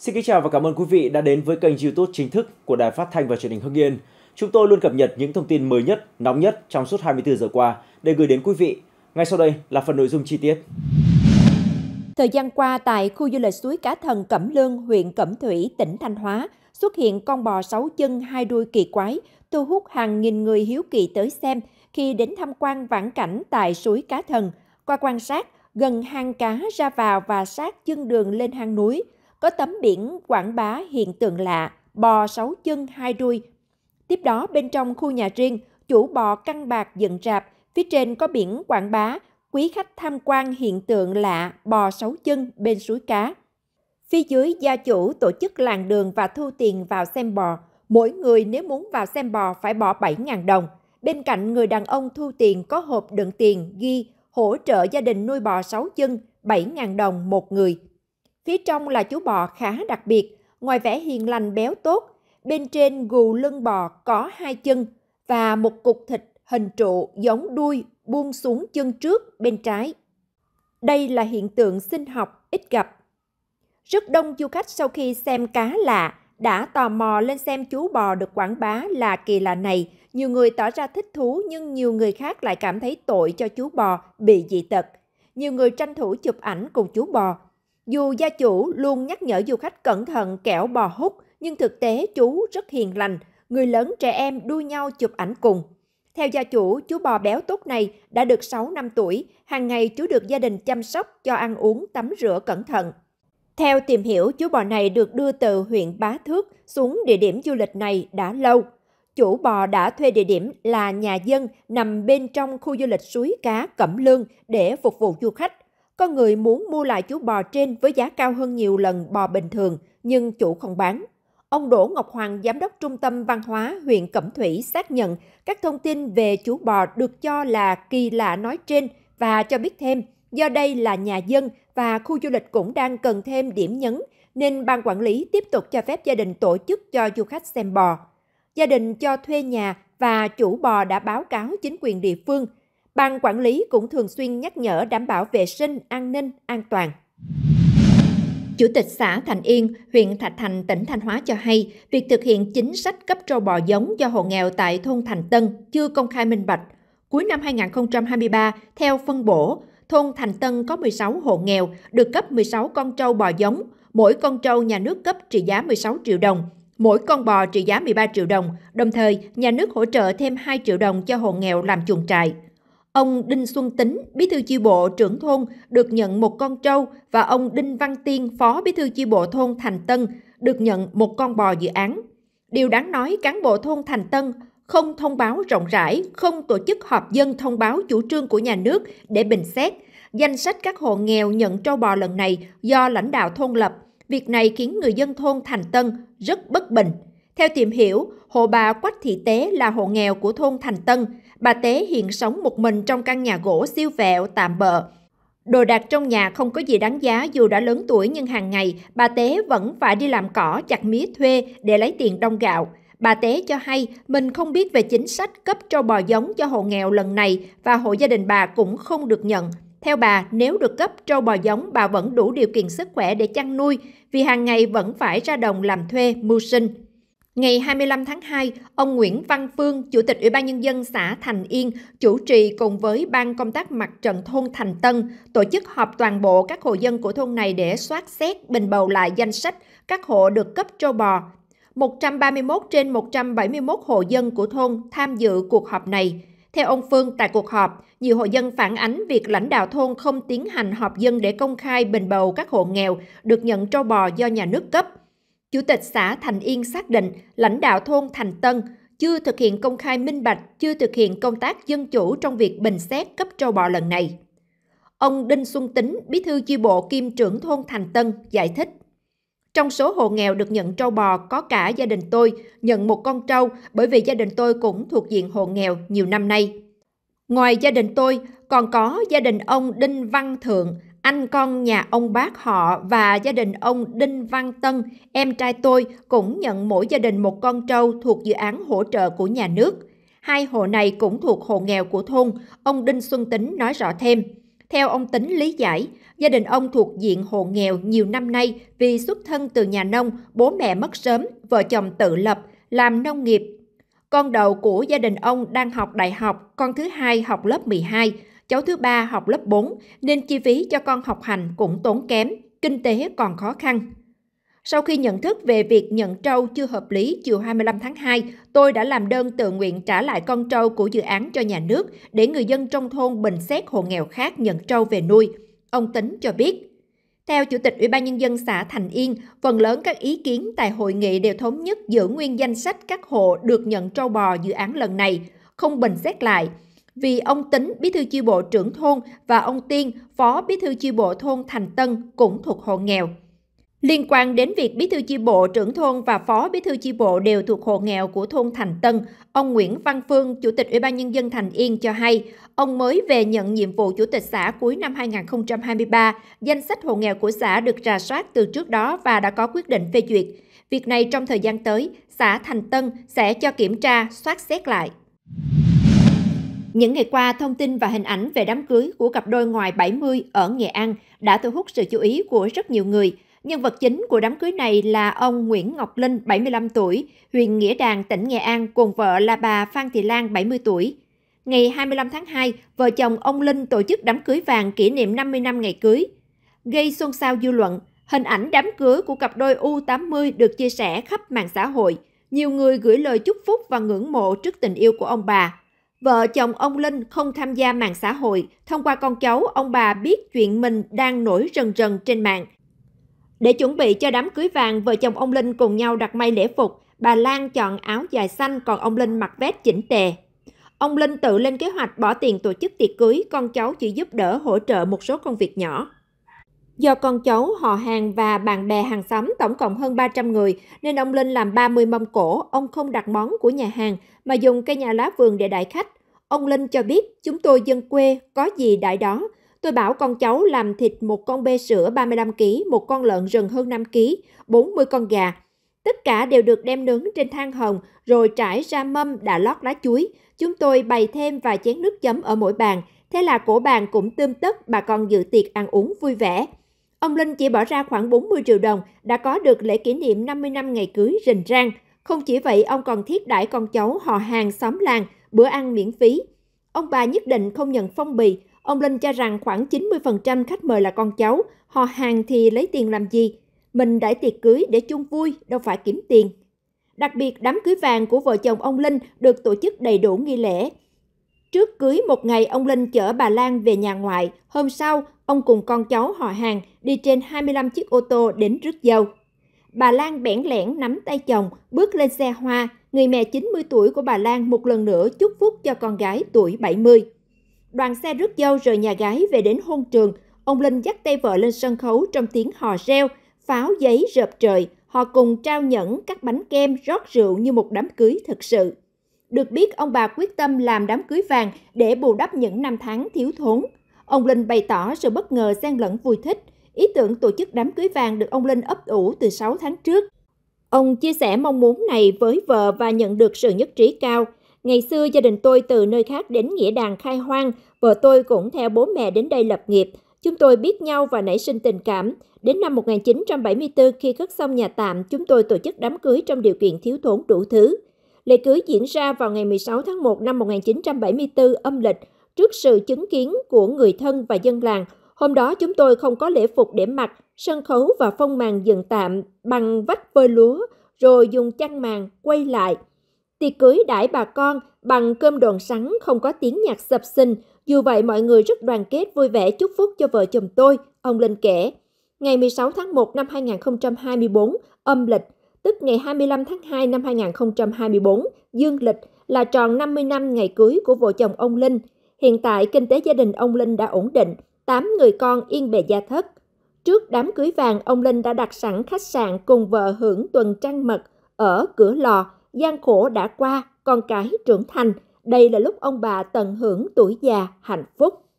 Xin kính chào và cảm ơn quý vị đã đến với kênh YouTube chính thức của Đài Phát thanh và Truyền hình Hưng Yên. Chúng tôi luôn cập nhật những thông tin mới nhất, nóng nhất trong suốt 24 giờ qua để gửi đến quý vị. Ngay sau đây là phần nội dung chi tiết. Thời gian qua tại khu du lịch suối Cá Thần Cẩm Lương, huyện Cẩm Thủy, tỉnh Thanh Hóa, xuất hiện con bò sáu chân hai đuôi kỳ quái, thu hút hàng nghìn người hiếu kỳ tới xem khi đến tham quan vãn cảnh tại suối Cá Thần. Qua quan sát, gần hang cá ra vào và sát chân đường lên hang núi, có tấm biển quảng bá hiện tượng lạ bò sáu chân hai đuôi. Tiếp đó bên trong khu nhà riêng, chủ bò căng bạc dựng rạp, phía trên có biển quảng bá quý khách tham quan hiện tượng lạ bò sáu chân bên suối cá. Phía dưới gia chủ tổ chức làng đường và thu tiền vào xem bò. Mỗi người nếu muốn vào xem bò phải bỏ 7.000 đồng. Bên cạnh người đàn ông thu tiền có hộp đựng tiền ghi hỗ trợ gia đình nuôi bò sáu chân 7.000 đồng một người. Phía trong là chú bò khá đặc biệt, ngoài vẻ hiền lành béo tốt, bên trên gù lưng bò có hai chân và một cục thịt hình trụ giống đuôi buông xuống chân trước bên trái. Đây là hiện tượng sinh học ít gặp. Rất đông du khách sau khi xem cá lạ đã tò mò lên xem chú bò được quảng bá là kỳ lạ này. Nhiều người tỏ ra thích thú nhưng nhiều người khác lại cảm thấy tội cho chú bò bị dị tật. Nhiều người tranh thủ chụp ảnh cùng chú bò dù gia chủ luôn nhắc nhở du khách cẩn thận kẻo bò hút, nhưng thực tế chú rất hiền lành, người lớn trẻ em đua nhau chụp ảnh cùng. Theo gia chủ, chú bò béo tốt này đã được 6 năm tuổi, hàng ngày chú được gia đình chăm sóc cho ăn uống tắm rửa cẩn thận. Theo tìm hiểu, chú bò này được đưa từ huyện Bá Thước xuống địa điểm du lịch này đã lâu. Chủ bò đã thuê địa điểm là nhà dân nằm bên trong khu du lịch suối cá Cẩm Lương để phục vụ du khách. Có người muốn mua lại chú bò trên với giá cao hơn nhiều lần bò bình thường, nhưng chủ không bán. Ông Đỗ Ngọc Hoàng, Giám đốc Trung tâm Văn hóa huyện Cẩm Thủy xác nhận các thông tin về chú bò được cho là kỳ lạ nói trên và cho biết thêm, do đây là nhà dân và khu du lịch cũng đang cần thêm điểm nhấn, nên ban quản lý tiếp tục cho phép gia đình tổ chức cho du khách xem bò. Gia đình cho thuê nhà và chủ bò đã báo cáo chính quyền địa phương – Ban quản lý cũng thường xuyên nhắc nhở đảm bảo vệ sinh, an ninh, an toàn. Chủ tịch xã Thành Yên, huyện Thạch Thành, tỉnh Thanh Hóa cho hay, việc thực hiện chính sách cấp trâu bò giống cho hộ nghèo tại thôn Thành Tân chưa công khai minh bạch. Cuối năm 2023, theo phân bổ, thôn Thành Tân có 16 hộ nghèo, được cấp 16 con trâu bò giống, mỗi con trâu nhà nước cấp trị giá 16 triệu đồng, mỗi con bò trị giá 13 triệu đồng, đồng thời nhà nước hỗ trợ thêm 2 triệu đồng cho hộ nghèo làm chuồng trại. Ông Đinh Xuân Tính, bí thư chi bộ trưởng thôn, được nhận một con trâu và ông Đinh Văn Tiên, phó bí thư chi bộ thôn Thành Tân, được nhận một con bò dự án. Điều đáng nói, cán bộ thôn Thành Tân không thông báo rộng rãi, không tổ chức họp dân thông báo chủ trương của nhà nước để bình xét. Danh sách các hộ nghèo nhận trâu bò lần này do lãnh đạo thôn lập. Việc này khiến người dân thôn Thành Tân rất bất bình. Theo tìm hiểu, hộ bà Quách Thị Tế là hộ nghèo của thôn Thành Tân. Bà Tế hiện sống một mình trong căn nhà gỗ siêu vẹo tạm bợ. Đồ đạc trong nhà không có gì đáng giá dù đã lớn tuổi nhưng hàng ngày bà Tế vẫn phải đi làm cỏ chặt mía thuê để lấy tiền đông gạo. Bà Tế cho hay mình không biết về chính sách cấp trâu bò giống cho hộ nghèo lần này và hộ gia đình bà cũng không được nhận. Theo bà, nếu được cấp trâu bò giống, bà vẫn đủ điều kiện sức khỏe để chăn nuôi, vì hàng ngày vẫn phải ra đồng làm thuê, mưu sinh. Ngày 25 tháng 2, ông Nguyễn Văn Phương, Chủ tịch Ủy ban Nhân dân xã Thành Yên, chủ trì cùng với Ban công tác mặt trận thôn Thành Tân, tổ chức họp toàn bộ các hộ dân của thôn này để soát xét bình bầu lại danh sách các hộ được cấp trâu bò. 131 trên 171 hộ dân của thôn tham dự cuộc họp này. Theo ông Phương, tại cuộc họp, nhiều hộ dân phản ánh việc lãnh đạo thôn không tiến hành họp dân để công khai bình bầu các hộ nghèo được nhận trâu bò do nhà nước cấp – Chủ tịch xã Thành Yên xác định lãnh đạo thôn Thành Tân chưa thực hiện công khai minh bạch, chưa thực hiện công tác dân chủ trong việc bình xét cấp trâu bò lần này. Ông Đinh Xuân Tính, bí thư chi bộ kiêm trưởng thôn Thành Tân, giải thích. Trong số hộ nghèo được nhận trâu bò có cả gia đình tôi nhận một con trâu bởi vì gia đình tôi cũng thuộc diện hộ nghèo nhiều năm nay. Ngoài gia đình tôi, còn có gia đình ông Đinh Văn Thượng, anh con nhà ông bác họ và gia đình ông Đinh Văn Tân, em trai tôi cũng nhận mỗi gia đình một con trâu thuộc dự án hỗ trợ của nhà nước. Hai hộ này cũng thuộc hộ nghèo của thôn, ông Đinh Xuân Tính nói rõ thêm. Theo ông Tính lý giải, gia đình ông thuộc diện hộ nghèo nhiều năm nay vì xuất thân từ nhà nông, bố mẹ mất sớm, vợ chồng tự lập, làm nông nghiệp. Con đầu của gia đình ông đang học đại học, con thứ hai học lớp 12, cháu thứ ba học lớp 4 nên chi phí cho con học hành cũng tốn kém, kinh tế còn khó khăn. Sau khi nhận thức về việc nhận trâu chưa hợp lý chiều 25 tháng 2, tôi đã làm đơn tự nguyện trả lại con trâu của dự án cho nhà nước để người dân trong thôn bình xét hộ nghèo khác nhận trâu về nuôi. Ông Tính cho biết. Theo Chủ tịch Ủy ban Nhân dân xã Thành Yên, phần lớn các ý kiến tại hội nghị đều thống nhất giữ nguyên danh sách các hộ được nhận trâu bò dự án lần này, không bình xét lại – vì ông Tính, bí thư chi bộ trưởng thôn và ông Tiên, phó bí thư chi bộ thôn Thành Tân cũng thuộc hộ nghèo. Liên quan đến việc bí thư chi bộ, trưởng thôn và phó bí thư chi bộ đều thuộc hộ nghèo của thôn Thành Tân, ông Nguyễn Văn Phương, Chủ tịch Ủy ban Nhân dân Thành Yên cho hay, ông mới về nhận nhiệm vụ Chủ tịch xã cuối năm 2023, danh sách hộ nghèo của xã được rà soát từ trước đó và đã có quyết định phê duyệt. Việc này trong thời gian tới, xã Thành Tân sẽ cho kiểm tra, soát xét lại. Những ngày qua, thông tin và hình ảnh về đám cưới của cặp đôi ngoài 70 ở Nghệ An đã thu hút sự chú ý của rất nhiều người. Nhân vật chính của đám cưới này là ông Nguyễn Ngọc Linh, 75 tuổi, huyện Nghĩa Đàn, tỉnh Nghệ An, cùng vợ là bà Phan Thị Lan, 70 tuổi. Ngày 25 tháng 2, vợ chồng ông Linh tổ chức đám cưới vàng kỷ niệm 50 năm ngày cưới. Gây xôn xao dư luận, hình ảnh đám cưới của cặp đôi U80 được chia sẻ khắp mạng xã hội. Nhiều người gửi lời chúc phúc và ngưỡng mộ trước tình yêu của ông bà. Vợ chồng ông Linh không tham gia mạng xã hội, thông qua con cháu, ông bà biết chuyện mình đang nổi rần rần trên mạng. Để chuẩn bị cho đám cưới vàng, vợ chồng ông Linh cùng nhau đặt may lễ phục. Bà Lan chọn áo dài xanh, còn ông Linh mặc vest chỉnh tề. Ông Linh tự lên kế hoạch bỏ tiền tổ chức tiệc cưới, con cháu chỉ giúp đỡ hỗ trợ một số công việc nhỏ. Do con cháu, họ hàng và bạn bè hàng xóm tổng cộng hơn 300 người, nên ông Linh làm 30 mâm cổ, ông không đặt món của nhà hàng mà dùng cây nhà lá vườn để đãi khách. Ông Linh cho biết, chúng tôi dân quê, có gì đại đó. Tôi bảo con cháu làm thịt một con bê sữa 35 kg, một con lợn rừng hơn 5 kg, 40 con gà. Tất cả đều được đem nướng trên than hồng, rồi trải ra mâm đã lót lá chuối. Chúng tôi bày thêm vài chén nước chấm ở mỗi bàn. Thế là cổ bàn cũng tươm tất, bà con dự tiệc ăn uống vui vẻ. Ông Linh chỉ bỏ ra khoảng 40 triệu đồng đã có được lễ kỷ niệm 50 năm ngày cưới rình rang. Không chỉ vậy, ông còn thiết đãi con cháu họ hàng xóm làng bữa ăn miễn phí. Ông bà nhất định không nhận phong bì. Ông Linh cho rằng khoảng 90% khách mời là con cháu, họ hàng thì lấy tiền làm gì? Mình đãi tiệc cưới để chung vui, đâu phải kiếm tiền. Đặc biệt, đám cưới vàng của vợ chồng ông Linh được tổ chức đầy đủ nghi lễ. Trước cưới một ngày, ông Linh chở bà Lan về nhà ngoại. Hôm sau, ông cùng con cháu họ hàng đi trên 25 chiếc ô tô đến rước dâu. Bà Lan bẽn lẽn nắm tay chồng, bước lên xe hoa. Người mẹ 90 tuổi của bà Lan một lần nữa chúc phúc cho con gái tuổi 70. Đoàn xe rước dâu rời nhà gái về đến hôn trường. Ông Linh dắt tay vợ lên sân khấu trong tiếng hò reo, pháo giấy rợp trời. Họ cùng trao nhẫn, các bánh kem, rót rượu như một đám cưới thật sự. Được biết, ông bà quyết tâm làm đám cưới vàng để bù đắp những năm tháng thiếu thốn. Ông Linh bày tỏ sự bất ngờ xen lẫn vui thích. Ý tưởng tổ chức đám cưới vàng được ông Linh ấp ủ từ 6 tháng trước. Ông chia sẻ mong muốn này với vợ và nhận được sự nhất trí cao. Ngày xưa gia đình tôi từ nơi khác đến Nghĩa Đàn khai hoang, vợ tôi cũng theo bố mẹ đến đây lập nghiệp. Chúng tôi biết nhau và nảy sinh tình cảm. Đến năm 1974 khi cất xong nhà tạm, chúng tôi tổ chức đám cưới trong điều kiện thiếu thốn đủ thứ. Lễ cưới diễn ra vào ngày 16 tháng 1 năm 1974 âm lịch, trước sự chứng kiến của người thân và dân làng. Hôm đó chúng tôi không có lễ phục để mặc, sân khấu và phong màn dựng tạm bằng vách vơi lúa, rồi dùng chăn màn quay lại. Tiệc cưới đãi bà con bằng cơm đồn sắn không có tiếng nhạc sập sinh, dù vậy mọi người rất đoàn kết vui vẻ chúc phúc cho vợ chồng tôi, ông Linh kể. Ngày 16 tháng 1 năm 2024, âm lịch, tức ngày 25 tháng 2 năm 2024, dương lịch là tròn 50 năm ngày cưới của vợ chồng ông Linh. Hiện tại, kinh tế gia đình ông Linh đã ổn định, 8 người con yên bề gia thất. Trước đám cưới vàng, ông Linh đã đặt sẵn khách sạn cùng vợ hưởng tuần trăng mật ở cửa lò, gian khổ đã qua, con cái trưởng thành. Đây là lúc ông bà tận hưởng tuổi già hạnh phúc.